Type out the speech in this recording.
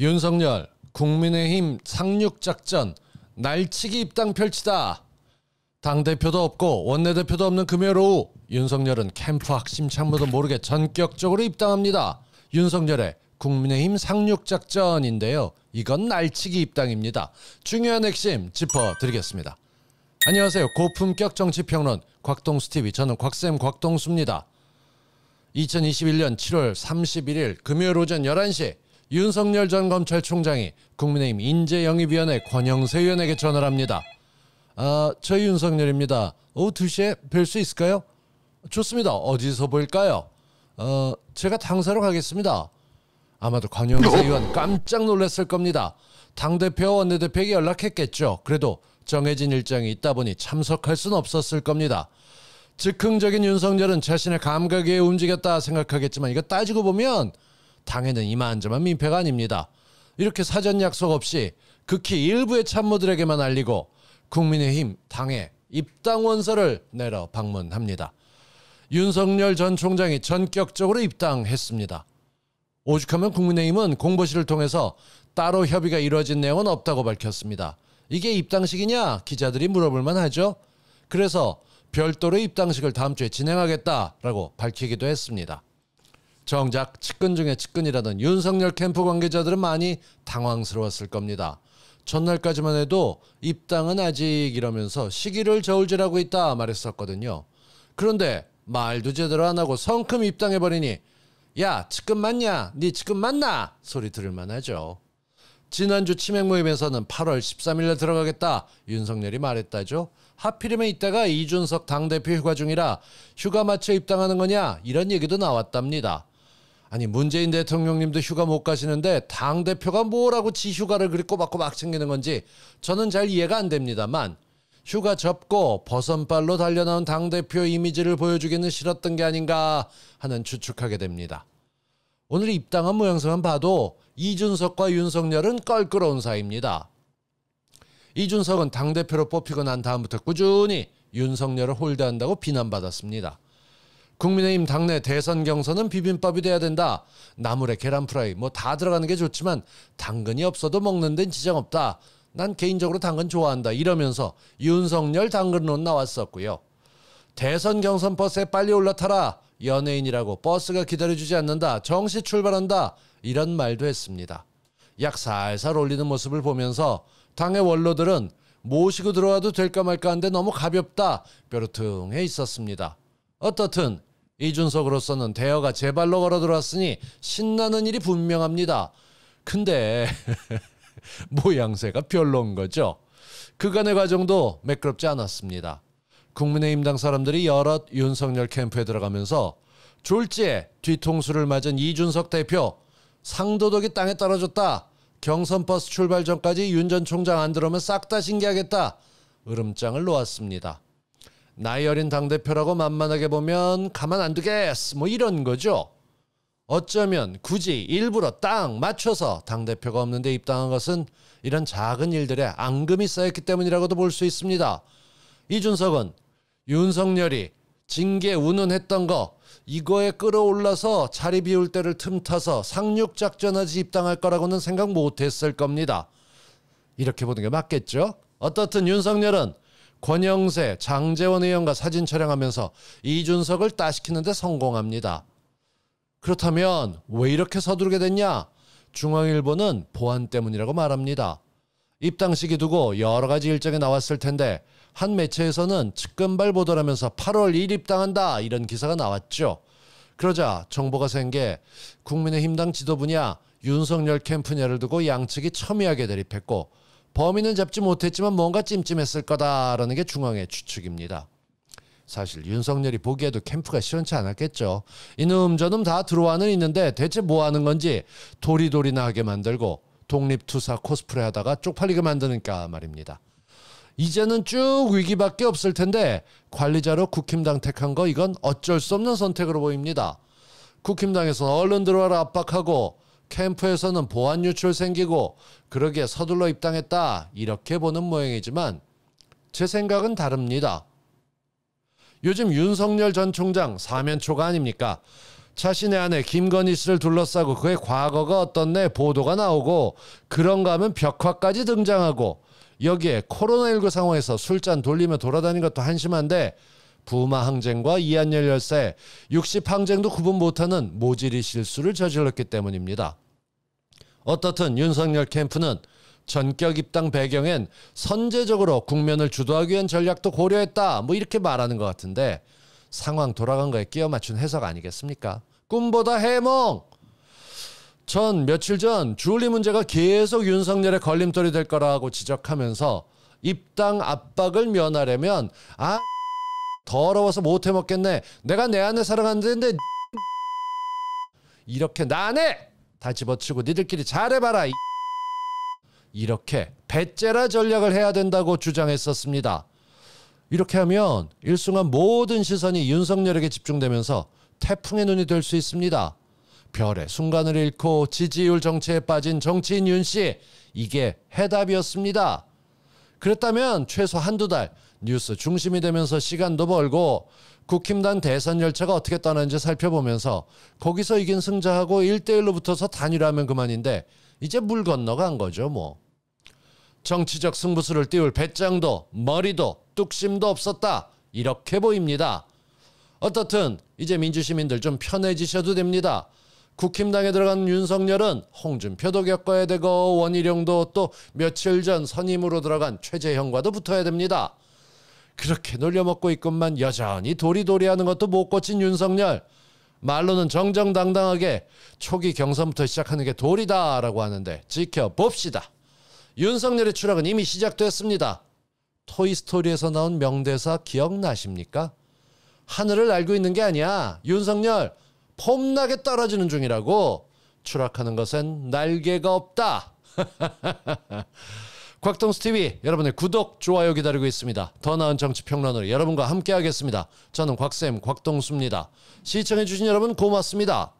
윤석열 국민의힘 상륙작전 날치기 입당 펼치다. 당대표도 없고 원내대표도 없는 금요일 오후 윤석열은 캠프 학심 창무도 모르게 전격적으로 입당합니다. 윤석열의 국민의힘 상륙작전인데요. 이건 날치기 입당입니다. 중요한 핵심 짚어드리겠습니다. 안녕하세요. 고품격 정치평론 곽동수 TV 저는 곽쌤 곽동수입니다. 2021년 7월 31일 금요일 오전 11시 윤석열 전 검찰총장이 국민의힘 인재영입위원회 권영세 의원에게 전화를 합니다. 아, 저 윤석열입니다. 오후 2시에 뵐 수 있을까요? 좋습니다. 어디서 볼까요? 어, 제가 당사로 가겠습니다. 아마도 권영세 의원 깜짝 놀랐을 겁니다. 당대표 원내대표에게 연락했겠죠. 그래도 정해진 일정이 있다 보니 참석할 수 없었을 겁니다. 즉흥적인 윤석열은 자신의 감각에 움직였다 생각하겠지만 이거 따지고 보면 당에는 이만저만 민폐가 아닙니다. 이렇게 사전 약속 없이 극히 일부의 참모들에게만 알리고 국민의힘 당에 입당 원서를 내러 방문합니다. 윤석열 전 총장이 전격적으로 입당했습니다. 오죽하면 국민의힘은 공보실을 통해서 따로 협의가 이루어진 내용은 없다고 밝혔습니다. 이게 입당식이냐? 기자들이 물어볼 만하죠. 그래서 별도로 입당식을 다음 주에 진행하겠다라고 밝히기도 했습니다. 정작 측근 중에 측근이라던 윤석열 캠프 관계자들은 많이 당황스러웠을 겁니다. 전날까지만 해도 입당은 아직 이러면서 시기를 저울질하고 있다 말했었거든요. 그런데 말도 제대로 안 하고 성큼 입당해버리니 야 측근 맞냐 니 네 측근 맞나 소리 들을만 하죠. 지난주 치맥 모임에서는 8월 13일에 들어가겠다 윤석열이 말했다죠. 하필이면 이때가 이준석 당대표 휴가 중이라 휴가 마쳐 입당하는 거냐 이런 얘기도 나왔답니다. 아니 문재인 대통령님도 휴가 못 가시는데 당 대표가 뭐라고 지 휴가를 그리 꼬박꼬박 챙기는 건지 저는 잘 이해가 안 됩니다만 휴가 접고 버선발로 달려나온 당 대표 이미지를 보여주기는 싫었던 게 아닌가 하는 추측하게 됩니다. 오늘 입당한 모양새만 봐도 이준석과 윤석열은 껄끄러운 사이입니다. 이준석은 당 대표로 뽑히고 난 다음부터 꾸준히 윤석열을 홀대한다고 비난받았습니다. 국민의힘 당내 대선 경선은 비빔밥이 돼야 된다. 나물에 계란 프라이 뭐 다 들어가는 게 좋지만 당근이 없어도 먹는 데는 지장 없다. 난 개인적으로 당근 좋아한다. 이러면서 윤석열 당근론 나왔었고요. 대선 경선 버스에 빨리 올라타라. 연예인이라고 버스가 기다려주지 않는다. 정시 출발한다. 이런 말도 했습니다. 약 살살 올리는 모습을 보면서 당의 원로들은 모시고 들어와도 될까 말까 한데 너무 가볍다. 뾰루퉁해 있었습니다. 어떻든 이준석으로서는 대여가 제발로 걸어 들어왔으니 신나는 일이 분명합니다. 근데 모양새가 별로인 거죠. 그간의 과정도 매끄럽지 않았습니다. 국민의힘당 사람들이 여럿 윤석열 캠프에 들어가면서 졸지에 뒤통수를 맞은 이준석 대표 상도덕이 땅에 떨어졌다. 경선 버스 출발 전까지 윤 전 총장 안 들어오면 싹 다 신기하겠다. 으름장을 놓았습니다. 나이 어린 당대표라고 만만하게 보면 가만 안 두겠어. 뭐 이런 거죠. 어쩌면 굳이 일부러 딱 맞춰서 당대표가 없는데 입당한 것은 이런 작은 일들에 앙금이 쌓였기 때문이라고도 볼 수 있습니다. 이준석은 윤석열이 징계 운운했던 거 이거에 끌어올라서 자리 비울 때를 틈타서 상륙작전하지 입당할 거라고는 생각 못했을 겁니다. 이렇게 보는 게 맞겠죠? 어떻든 윤석열은 권영세, 장재원 의원과 사진 촬영하면서 이준석을 따시키는데 성공합니다. 그렇다면 왜 이렇게 서두르게 됐냐? 중앙일보는 보안 때문이라고 말합니다. 입당식이 두고 여러 가지 일정이 나왔을 텐데 한 매체에서는 측근발 보도라면서 8월 1일 입당한다 이런 기사가 나왔죠. 그러자 정보가 생게 국민의힘당 지도부냐 윤석열 캠프냐를 두고 양측이 첨예하게 대립했고 범인은 잡지 못했지만 뭔가 찜찜했을 거다라는 게 중앙의 추측입니다. 사실 윤석열이 보기에도 캠프가 시원치 않았겠죠. 이놈 저놈 다 들어와는 있는데 대체 뭐 하는 건지 도리도리나 하게 만들고 독립투사 코스프레 하다가 쪽팔리게 만드니까 말입니다. 이제는 쭉 위기밖에 없을 텐데 관리자로 국힘당 택한 거 이건 어쩔 수 없는 선택으로 보입니다. 국힘당에서 얼른 들어와라 압박하고 캠프에서는 보안 유출 생기고 그러기에 서둘러 입당했다 이렇게 보는 모양이지만 제 생각은 다릅니다. 요즘 윤석열 전 총장 사면초가 아닙니까? 자신의 아내 김건희 씨를 둘러싸고 그의 과거가 어떤내 보도가 나오고 그런가 하면 벽화까지 등장하고 여기에 코로나19 상황에서 술잔 돌리며 돌아다닌 것도 한심한데 부마 항쟁과 이한열 열사의 60 항쟁도 구분 못하는 모질이 실수를 저질렀기 때문입니다. 어떻든 윤석열 캠프는 전격 입당 배경엔 선제적으로 국면을 주도하기 위한 전략도 고려했다. 뭐 이렇게 말하는 것 같은데 상황 돌아간 거에 끼어 맞춘 해석 아니겠습니까? 꿈보다 해몽! 전 며칠 전 주얼리 문제가 계속 윤석열의 걸림돌이 될 거라고 지적하면서 입당 압박을 면하려면 아 더러워서 못해 먹겠네. 내가 내 안에 살아가는데 이렇게 나네 다 집어치고 니들끼리 잘해봐라. 이렇게 배째라 전략을 해야 된다고 주장했었습니다. 이렇게 하면 일순간 모든 시선이 윤석열에게 집중되면서 태풍의 눈이 될 수 있습니다. 별의 순간을 잃고 지지율 정체에 빠진 정치인 윤 씨, 이게 해답이었습니다. 그랬다면 최소 한두 달 뉴스 중심이 되면서 시간도 벌고 국힘당 대선 열차가 어떻게 떠나는지 살펴보면서 거기서 이긴 승자하고 1대1로 붙어서 단일화하면 그만인데 이제 물 건너간 거죠 뭐. 정치적 승부수를 띄울 배짱도 머리도 뚝심도 없었다. 이렇게 보입니다. 어떻든 이제 민주시민들 좀 편해지셔도 됩니다. 국힘당에 들어간 윤석열은 홍준표도 겪어야 되고 원희룡도 또 며칠 전 선임으로 들어간 최재형과도 붙어야 됩니다. 그렇게 놀려먹고 있건만 여전히 도리도리하는 것도 못 고친 윤석열. 말로는 정정당당하게 초기 경선부터 시작하는 게 도리다라고 하는데 지켜봅시다. 윤석열의 추락은 이미 시작됐습니다. 토이스토리에서 나온 명대사 기억나십니까? 하늘을 알고 있는 게 아니야. 윤석열 폼나게 떨어지는 중이라고. 추락하는 것은 날개가 없다. 곽동스 TV 여러분의 구독, 좋아요 기다리고 있습니다. 더 나은 정치 평론으로 여러분과 함께하겠습니다. 저는 곽쌤 곽동수입니다. 시청해주신 여러분 고맙습니다.